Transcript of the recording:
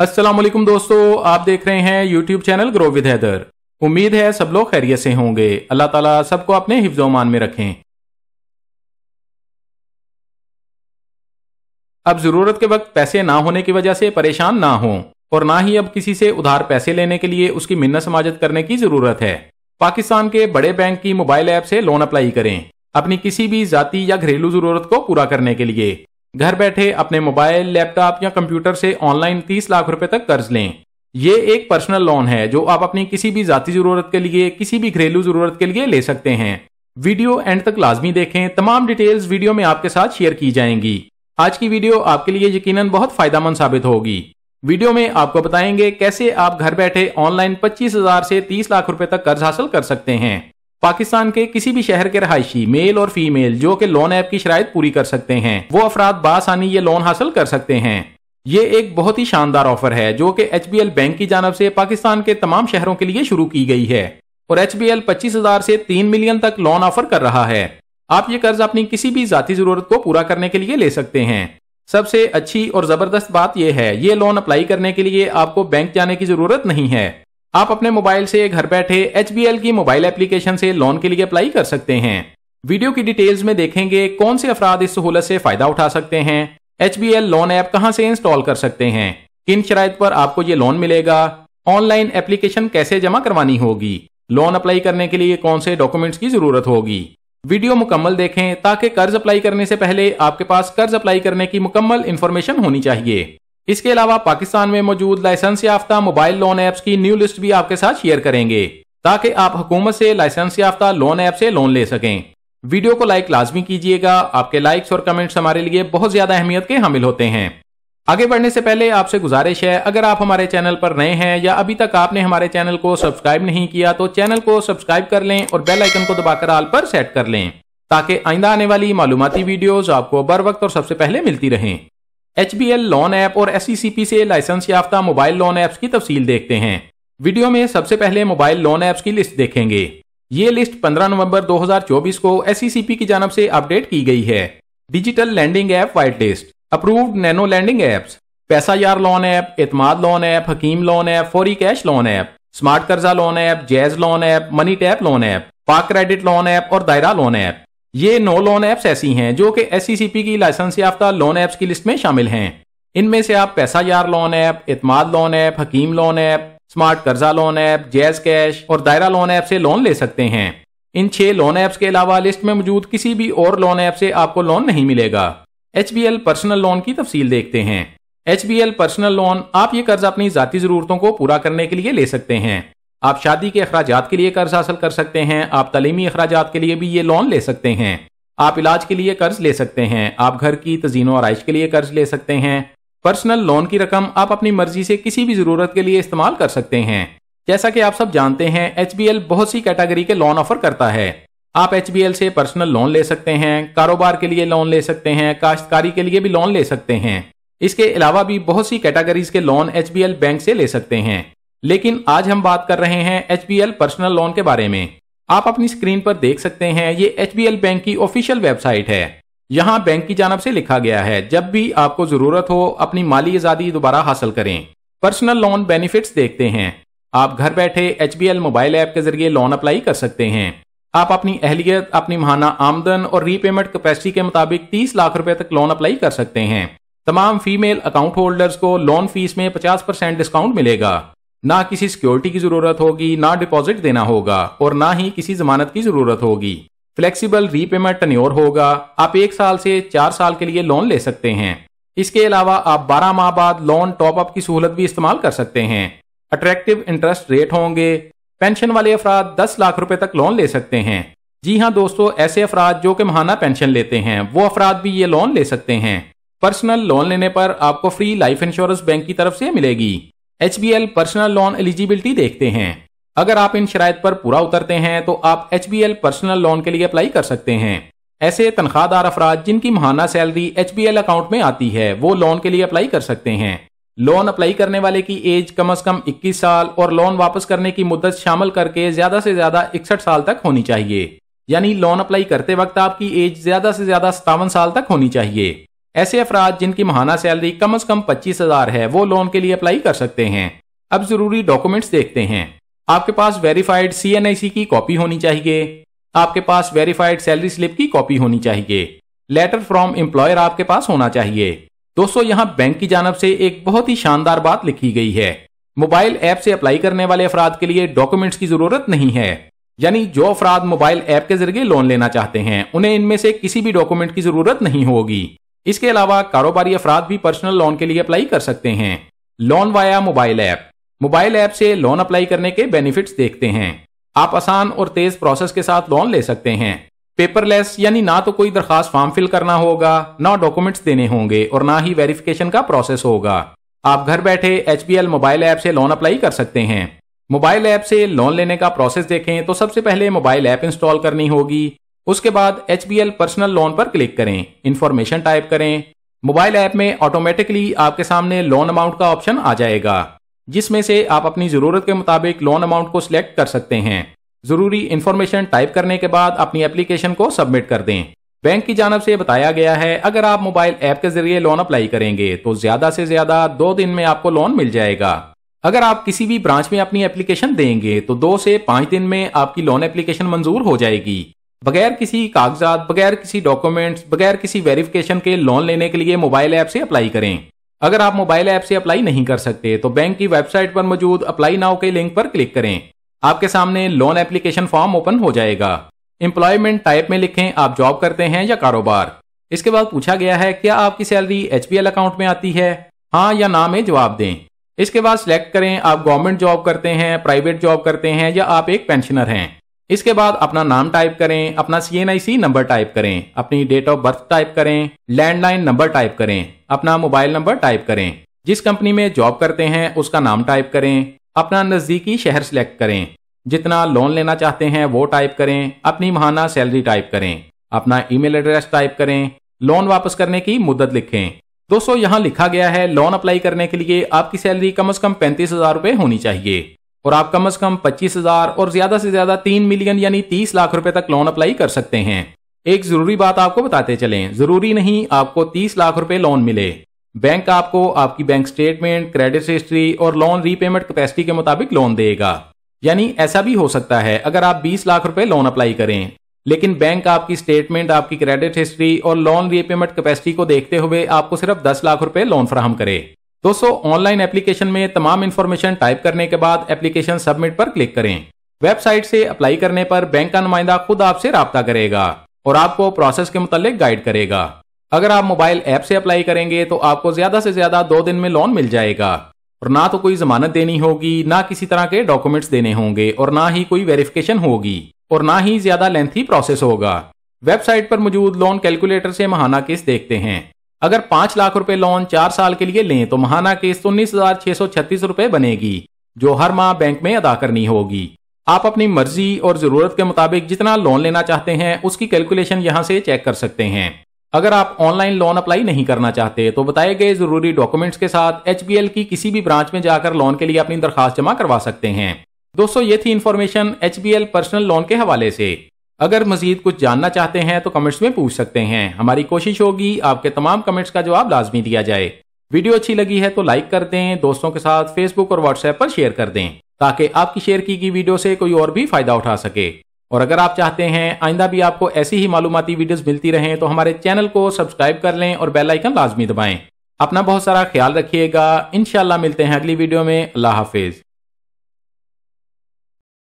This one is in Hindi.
असलम दोस्तों आप देख रहे हैं YouTube channel grow with Haider उम्मीद है सब लोग खैरियत से होंगे अल्लाह ताला सबको अपने हिफ्जोमान में रखें अब जरूरत के वक्त पैसे ना होने की वजह से परेशान ना हो और ना ही अब किसी से उधार पैसे लेने के लिए उसकी मिन्नत समाजत करने की जरूरत है पाकिस्तान के बड़े बैंक की मोबाइल ऐप से लोन अप्लाई करें अपनी किसी भी जाति या घरेलू जरूरत को पूरा करने के लिए घर बैठे अपने मोबाइल लैपटॉप या कंप्यूटर से ऑनलाइन तीस लाख रुपए तक कर्ज लें ये एक पर्सनल लोन है जो आप अपनी किसी भी जाति जरूरत के लिए किसी भी घरेलू जरूरत के लिए ले सकते हैं वीडियो एंड तक लाजमी देखें तमाम डिटेल्स वीडियो में आपके साथ शेयर की जाएंगी आज की वीडियो आपके लिए यकीनन बहुत मंद साबित होगी वीडियो में आपको बताएंगे कैसे आप घर बैठे ऑनलाइन 25,000 से 30 लाख रुपए तक कर्ज हासिल कर सकते हैं पाकिस्तान के किसी भी शहर के रहायशी मेल और फीमेल जो कि लोन ऐप की शराय पूरी कर सकते हैं वो अफराद बासानी ये लोन हासिल कर सकते हैं ये एक बहुत ही शानदार ऑफर है जो कि एच बैंक की जानब से पाकिस्तान के तमाम शहरों के लिए शुरू की गई है और एच बी एल पच्चीस हजार से तीन मिलियन तक लोन ऑफर कर रहा है आप ये कर्ज अपनी किसी भी जाती जरूरत को पूरा करने के लिए ले सकते हैं सबसे अच्छी और जबरदस्त बात यह है ये लोन अप्लाई करने के लिए आपको बैंक जाने की जरूरत नहीं है आप अपने मोबाइल से घर बैठे एच की मोबाइल एप्लीकेशन से लोन के लिए अप्लाई कर सकते हैं वीडियो की डिटेल्स में देखेंगे कौन से अफराध इस सहूलत से फायदा उठा सकते हैं एच लोन ऐप कहाँ से इंस्टॉल कर सकते हैं किन शराय पर आपको ये लोन मिलेगा ऑनलाइन एप्लीकेशन कैसे जमा करवानी होगी लोन अप्लाई करने के लिए कौन से डॉक्यूमेंट्स की जरूरत होगी वीडियो मुकम्मल देखें ताकि कर्ज अप्लाई करने से पहले आपके पास कर्ज अप्लाई करने की मुकम्मल इन्फॉर्मेशन होनी चाहिए इसके अलावा पाकिस्तान में मौजूद लाइसेंस याफ्ता मोबाइल लोन ऐप्स की न्यू लिस्ट भी आपके साथ शेयर करेंगे ताकि आप हुकूमत से लाइसेंस याफ्ता लोन ऐप से लोन ले सकें वीडियो को लाइक लाजमी कीजिएगा आपके लाइक्स और कमेंट्स हमारे लिए बहुत ज्यादा अहमियत के हामिल होते हैं आगे बढ़ने से पहले आपसे गुजारिश है अगर आप हमारे चैनल पर नए हैं या अभी तक आपने हमारे चैनल को सब्सक्राइब नहीं किया तो चैनल को सब्सक्राइब कर लें और बेल आइकन को दबाकर आल पर सेट कर लें ताकि आइंदा आने वाली मालूमती वीडियोस आपको बर वक्त और सबसे पहले मिलती रहें H B L loan app और एस सी सी पी से लाइसेंस याफ्ता मोबाइल लोन ऐप्स की तफसील देखते हैं वीडियो में सबसे पहले मोबाइल लोन ऐप्स की लिस्ट देखेंगे ये लिस्ट 15 नवंबर 2024 को एस सी सी पी की जानब से अपडेट की गई है digital lending app white list approved nano lending apps Paisa Yaar loan app Etimad loan app Hakeem loan app Fori Cash loan app Smart Qarza loan app Jazz loan app Money Tap loan app Pak Credit loan app और दायरा लोन ऐप ये नौ लोन ऐप्स ऐसी हैं जो कि एस e की लाइसेंस याफ्ता लोन ऐप्स की लिस्ट में शामिल हैं इनमें से आप Paisa Yaar loan app Itmad loan app Hakeem loan app Smart Qarza loan app Jazz Cash और दायरा लोन ऐप से लोन ले सकते हैं इन छह लोन ऐप्स के अलावा लिस्ट में मौजूद किसी भी और लोन ऐप से आपको लोन नहीं मिलेगा H B L personal loan की तफसील देखते हैं H B L personal loan आप ये कर्ज अपनी जाति जरूरतों को पूरा करने के लिए ले सकते हैं आप शादी के अखराज के लिए कर्ज हासिल कर सकते हैं आप तलीमी अखराज के लिए भी ये लोन ले सकते हैं आप इलाज के लिए कर्ज ले सकते हैं आप घर की तजीनो आरइश के लिए कर्ज ले सकते हैं पर्सनल लोन की रकम आप अपनी मर्जी से किसी भी जरूरत के लिए इस्तेमाल कर सकते हैं जैसा कि आप सब जानते हैं एच बहुत सी कैटेगरी के लोन ऑफर करता है आप एच से पर्सनल लोन ले सकते हैं कारोबार के लिए लोन ले सकते हैं काश्तकारी के लिए भी लोन ले सकते हैं इसके अलावा भी बहुत सी कैटेगरीज के लोन एच बैंक से ले सकते हैं लेकिन आज हम बात कर रहे हैं एच पर्सनल लोन के बारे में आप अपनी स्क्रीन पर देख सकते हैं ये एच बैंक की ऑफिशियल वेबसाइट है यहाँ बैंक की जानब से लिखा गया है जब भी आपको जरूरत हो अपनी माली आजादी दोबारा हासिल करें पर्सनल लोन बेनिफिट्स देखते हैं आप घर बैठे एच मोबाइल ऐप के जरिए लोन अप्लाई कर सकते हैं आप अपनी अहलियत अपनी महाना आमदन और रीपेमेंट कैपेसिटी के मुताबिक 30 लाख रुपए तक लोन अप्लाई कर सकते हैं तमाम फीमेल अकाउंट होल्डर्स को लोन फीस में 50 परसेंट डिस्काउंट मिलेगा ना किसी सिक्योरिटी की जरूरत होगी ना डिपॉजिट देना होगा और ना ही किसी जमानत की जरूरत होगी फ्लेक्सिबल रीपेमेंट टन्योर होगा आप एक साल से चार साल के लिए लोन ले सकते हैं इसके अलावा आप 12 माह बाद लोन टॉपअप की सहूलत भी इस्तेमाल कर सकते हैं अट्रैक्टिव इंटरेस्ट रेट होंगे पेंशन वाले अफराद दस लाख रुपए तक लोन ले सकते हैं जी हाँ दोस्तों ऐसे अफराद जो कि महाना पेंशन लेते हैं वो अफराद भी ये लोन ले सकते हैं पर्सनल लोन लेने पर आपको फ्री लाइफ इंश्योरेंस बैंक की तरफ से मिलेगी एच पर्सनल लोन एलिजिबिलिटी देखते हैं अगर आप इन शराय पर पूरा उतरते हैं तो आप एच पर्सनल लोन के लिए अप्लाई कर सकते हैं ऐसे तनख्वाहदार अफराद जिनकी महाना सैलरी एच अकाउंट में आती है वो लोन के लिए अप्लाई कर सकते हैं लोन अप्लाई करने वाले की एज कम अज कम 21 साल और लोन वापस करने की मुद्दत शामिल करके ज्यादा से ज्यादा इकसठ साल तक होनी चाहिए यानी लोन अप्लाई करते वक्त आपकी एज ज्यादा से ज्यादा सतावन साल तक होनी चाहिए ऐसे अफराद जिनकी महाना सैलरी कम अज कम पच्चीस हजार है वो लोन के लिए अप्लाई कर सकते हैं अब जरूरी डॉक्यूमेंट्स देखते हैं आपके पास वेरीफाइड सी की कॉपी होनी चाहिए आपके पास वेरीफाइड सैलरी स्लिप की कॉपी होनी चाहिए लेटर फ्रॉम एम्प्लॉयर आपके पास होना चाहिए दोस्तों यहाँ बैंक की जानब से एक बहुत ही शानदार बात लिखी गई है मोबाइल ऐप से अप्लाई करने वाले अफराद के लिए डॉक्यूमेंट्स की जरूरत नहीं है यानी जो अफराद मोबाइल ऐप के जरिए लोन लेना चाहते हैं उन्हें इनमें से किसी भी डॉक्यूमेंट की जरूरत नहीं होगी इसके अलावा कारोबारी अफराद भी पर्सनल लोन के लिए अप्लाई कर सकते हैं loan via mobile app mobile app से लोन अप्लाई करने के बेनिफिट्स देखते हैं आप आसान और तेज प्रोसेस के साथ लोन ले सकते हैं पेपरलेस यानी ना तो कोई दरखास्त फॉर्म फिल करना होगा ना डॉक्यूमेंट्स देने होंगे और ना ही वेरिफिकेशन का प्रोसेस होगा आप घर बैठे एच मोबाइल ऐप से लोन अप्लाई कर सकते हैं मोबाइल ऐप से लोन लेने का प्रोसेस देखें तो सबसे पहले मोबाइल ऐप इंस्टॉल करनी होगी उसके बाद एच पर्सनल लोन पर क्लिक करें इन्फॉर्मेशन टाइप करें मोबाइल ऐप में ऑटोमेटिकली आपके सामने लोन अमाउंट का ऑप्शन आ जाएगा जिसमें से आप अपनी जरूरत के मुताबिक लोन अमाउंट को सिलेक्ट कर सकते हैं जरूरी इन्फॉर्मेशन टाइप करने के बाद अपनी एप्लीकेशन को सबमिट कर दें बैंक की जानब से बताया गया है अगर आप मोबाइल ऐप के जरिए लोन अप्लाई करेंगे तो ज्यादा से ज्यादा दो दिन में आपको लोन मिल जाएगा अगर आप किसी भी ब्रांच में अपनी एप्लीकेशन देंगे तो दो से पांच दिन में आपकी लोन एप्लीकेशन मंजूर हो जाएगी बगैर किसी कागजात बगैर किसी डॉक्यूमेंट्स बगैर किसी वेरिफिकेशन के लोन लेने के लिए मोबाइल ऐप से अप्लाई करें अगर आप मोबाइल ऐप से अप्लाई नहीं कर सकते तो बैंक की वेबसाइट पर मौजूद अप्लाई नाउ के लिंक पर क्लिक करें आपके सामने लोन एप्लीकेशन फॉर्म ओपन हो जाएगा एम्प्लॉयमेंट टाइप में लिखें आप जॉब करते हैं या कारोबार इसके बाद पूछा गया है क्या आपकी सैलरी एच अकाउंट में आती है हाँ या ना में जवाब दें इसके बाद सिलेक्ट करें आप गवर्नमेंट जॉब करते हैं प्राइवेट जॉब करते हैं या आप एक पेंशनर हैं इसके बाद अपना नाम टाइप करें अपना सी नंबर टाइप करें अपनी डेट ऑफ बर्थ टाइप करें लैंडलाइन नंबर टाइप करें अपना मोबाइल नंबर टाइप करें जिस कंपनी में जॉब करते हैं उसका नाम टाइप करें अपना नज़दीकी शहर सिलेक्ट करें जितना लोन लेना चाहते हैं वो टाइप करें अपनी महाना सैलरी टाइप करें अपना ईमेल एड्रेस टाइप करें लोन वापस करने की मुद्दत लिखें दोस्तों यहाँ लिखा गया है लोन अप्लाई करने के लिए आपकी सैलरी कम अज कम पैंतीस हजार रुपए होनी चाहिए और आप कम से कम पच्चीस हजार और ज्यादा से ज्यादा तीन मिलियन यानी तीस लाख रुपए तक लोन अप्लाई कर सकते हैं एक जरूरी बात आपको बताते चलें जरूरी नहीं आपको तीस लाख रुपए लोन मिले बैंक आपको आपकी बैंक स्टेटमेंट क्रेडिट हिस्ट्री और लोन रीपेमेंट कैपेसिटी के मुताबिक लोन देगा यानी ऐसा भी हो सकता है अगर आप 20 लाख रुपए लोन अप्लाई करें लेकिन बैंक आपकी स्टेटमेंट आपकी क्रेडिट हिस्ट्री और लोन रीपेमेंट कैपेसिटी को देखते हुए आपको सिर्फ 10 लाख रुपए लोन फ्राहम करे दोस्तों ऑनलाइन एप्लीकेशन में तमाम इन्फॉर्मेशन टाइप करने के बाद एप्लीकेशन सबमिट पर क्लिक करें वेबसाइट से अप्लाई करने पर बैंक का नुमाइंदा खुद आपसे रबता करेगा और आपको प्रोसेस के मुतालिक गाइड करेगा अगर आप मोबाइल ऐप से अप्लाई करेंगे तो आपको ज्यादा से ज्यादा दो दिन में लोन मिल जाएगा और ना तो कोई जमानत देनी होगी ना किसी तरह के डॉक्यूमेंट्स देने होंगे और ना ही कोई वेरिफिकेशन होगी और ना ही ज्यादा लेंथी प्रोसेस होगा वेबसाइट पर मौजूद लोन कैलकुलेटर से महाना किस देखते हैं अगर पांच लाख रुपए लोन चार साल के लिए लें तो महाना किस्त तो उन्नीस हजार छह सौ छत्तीस रुपए बनेगी जो हर माह बैंक में अदा करनी होगी आप अपनी मर्जी और जरूरत के मुताबिक जितना लोन लेना चाहते हैं उसकी कैलकुलेशन यहाँ से चेक कर सकते हैं अगर आप ऑनलाइन लोन अप्लाई नहीं करना चाहते तो बताए गए जरूरी डॉक्यूमेंट्स के साथ एच की किसी भी ब्रांच में जाकर लोन के लिए अपनी दरखास्त जमा करवा सकते हैं दोस्तों ये थी इन्फॉर्मेशन एच पर्सनल लोन के हवाले से अगर मजीद कुछ जानना चाहते हैं तो कमेंट्स में पूछ सकते हैं हमारी कोशिश होगी आपके तमाम कमेंट्स का जवाब लाजमी दिया जाए वीडियो अच्छी लगी है तो लाइक कर दें दोस्तों के साथ फेसबुक और व्हाट्सएप पर शेयर कर दें ताकि आपकी शेयर की गई वीडियो से कोई और भी फायदा उठा सके और अगर आप चाहते हैं आइंदा भी आपको ऐसी ही मालूमती वीडियोस मिलती रहें तो हमारे चैनल को सब्सक्राइब कर लें और बेल आइकन लाजमी दबाएं अपना बहुत सारा ख्याल रखिएगा इन मिलते हैं अगली वीडियो में अल्लाह हाफिज़